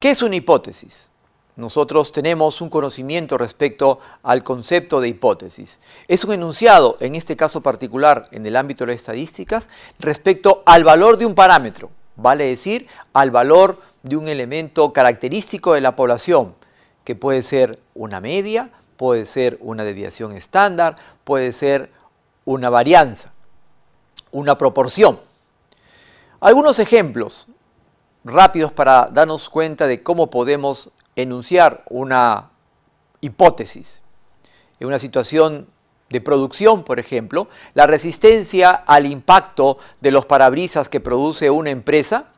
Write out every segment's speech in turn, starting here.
¿Qué es una hipótesis? Nosotros tenemos un conocimiento respecto al concepto de hipótesis. Es un enunciado, en este caso particular, en el ámbito de las estadísticas, respecto al valor de un parámetro, vale decir, al valor de un elemento característico de la población, que puede ser una media, puede ser una deviación estándar, puede ser una varianza, una proporción. Algunos ejemplos rápidos para darnos cuenta de cómo podemos enunciar una hipótesis. En una situación de producción, por ejemplo, la resistencia al impacto de los parabrisas que produce una empresa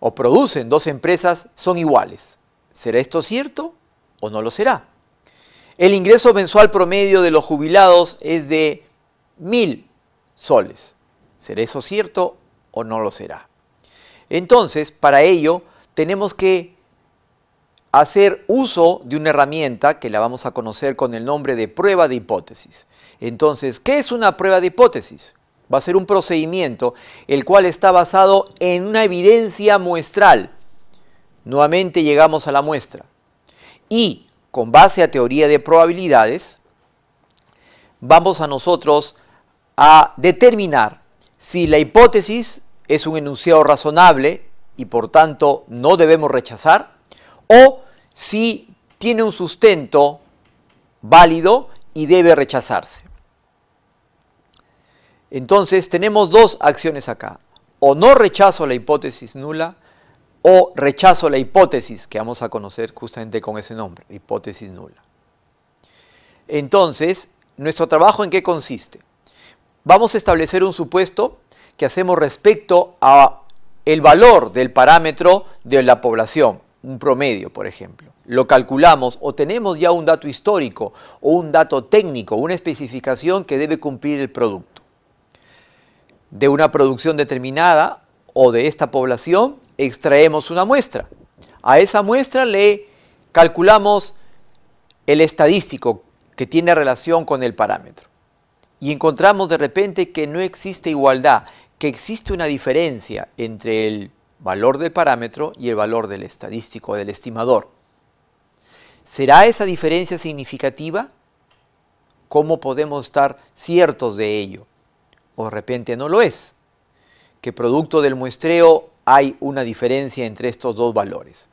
o producen dos empresas son iguales. ¿Será esto cierto o no lo será? El ingreso mensual promedio de los jubilados es de mil soles. ¿Será eso cierto o no lo será? Entonces, para ello, tenemos que hacer uso de una herramienta que la vamos a conocer con el nombre de prueba de hipótesis. Entonces, ¿qué es una prueba de hipótesis? Va a ser un procedimiento el cual está basado en una evidencia muestral. Nuevamente llegamos a la muestra. Y con base a teoría de probabilidades, vamos a nosotros a determinar si la hipótesis es un enunciado razonable y por tanto no debemos rechazar, o si tiene un sustento válido y debe rechazarse. Entonces tenemos dos acciones acá. O no rechazo la hipótesis nula o rechazo la hipótesis que vamos a conocer justamente con ese nombre, hipótesis nula. Entonces, ¿nuestro trabajo en qué consiste? Vamos a establecer un supuesto que hacemos respecto a el valor del parámetro de la población, un promedio, por ejemplo. Lo calculamos o tenemos ya un dato histórico o un dato técnico, una especificación que debe cumplir el producto. De una producción determinada o de esta población extraemos una muestra. A esa muestra le calculamos el estadístico que tiene relación con el parámetro. Y encontramos de repente que no existe igualdad, que existe una diferencia entre el valor del parámetro y el valor del estadístico, del estimador. ¿Será esa diferencia significativa? ¿Cómo podemos estar ciertos de ello? O de repente no lo es. ¿Qué producto del muestreo hay una diferencia entre estos dos valores.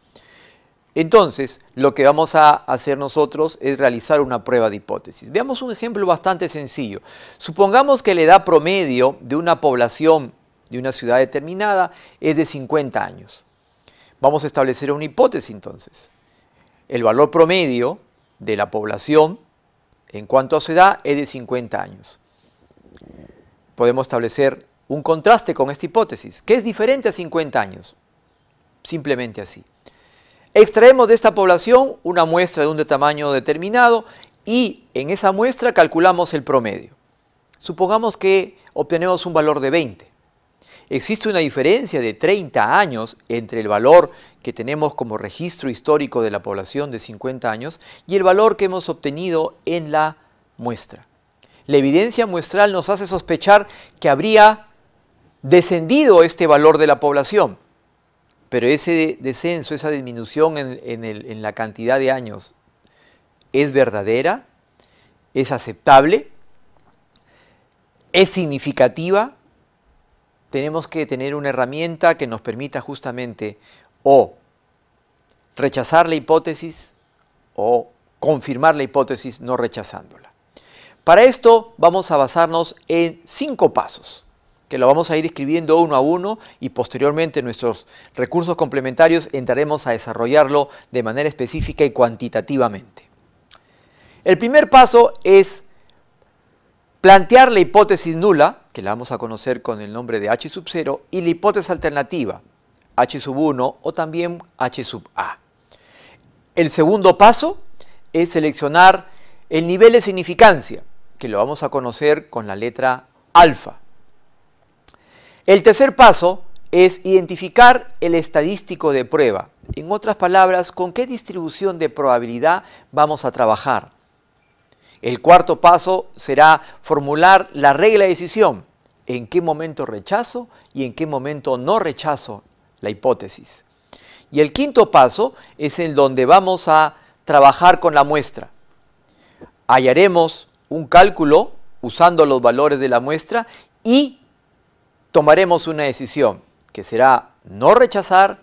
Entonces, lo que vamos a hacer nosotros es realizar una prueba de hipótesis. Veamos un ejemplo bastante sencillo. Supongamos que la edad promedio de una población de una ciudad determinada es de 50 años. Vamos a establecer una hipótesis entonces. El valor promedio de la población en cuanto a su edad es de 50 años. Podemos establecer un contraste con esta hipótesis, que es diferente a 50 años. Simplemente así. Extraemos de esta población una muestra de un tamaño determinado y en esa muestra calculamos el promedio. Supongamos que obtenemos un valor de 20. Existe una diferencia de 30 años entre el valor que tenemos como registro histórico de la población de 50 años y el valor que hemos obtenido en la muestra. La evidencia muestral nos hace sospechar que habría descendido este valor de la población pero ese descenso, esa disminución en, la cantidad de años es verdadera, es aceptable, es significativa, tenemos que tener una herramienta que nos permita justamente o rechazar la hipótesis o confirmar la hipótesis no rechazándola. Para esto vamos a basarnos en cinco pasos que lo vamos a ir escribiendo uno a uno y posteriormente nuestros recursos complementarios entraremos a desarrollarlo de manera específica y cuantitativamente. El primer paso es plantear la hipótesis nula, que la vamos a conocer con el nombre de H sub 0, y la hipótesis alternativa, H sub 1 o también H sub A. El segundo paso es seleccionar el nivel de significancia, que lo vamos a conocer con la letra alfa. El tercer paso es identificar el estadístico de prueba. En otras palabras, con qué distribución de probabilidad vamos a trabajar. El cuarto paso será formular la regla de decisión. ¿En qué momento rechazo y en qué momento no rechazo la hipótesis? Y el quinto paso es en donde vamos a trabajar con la muestra. Hallaremos un cálculo usando los valores de la muestra y tomaremos una decisión que será no rechazar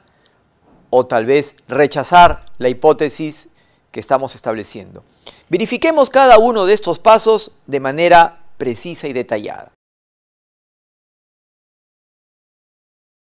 o tal vez rechazar la hipótesis que estamos estableciendo. Verifiquemos cada uno de estos pasos de manera precisa y detallada.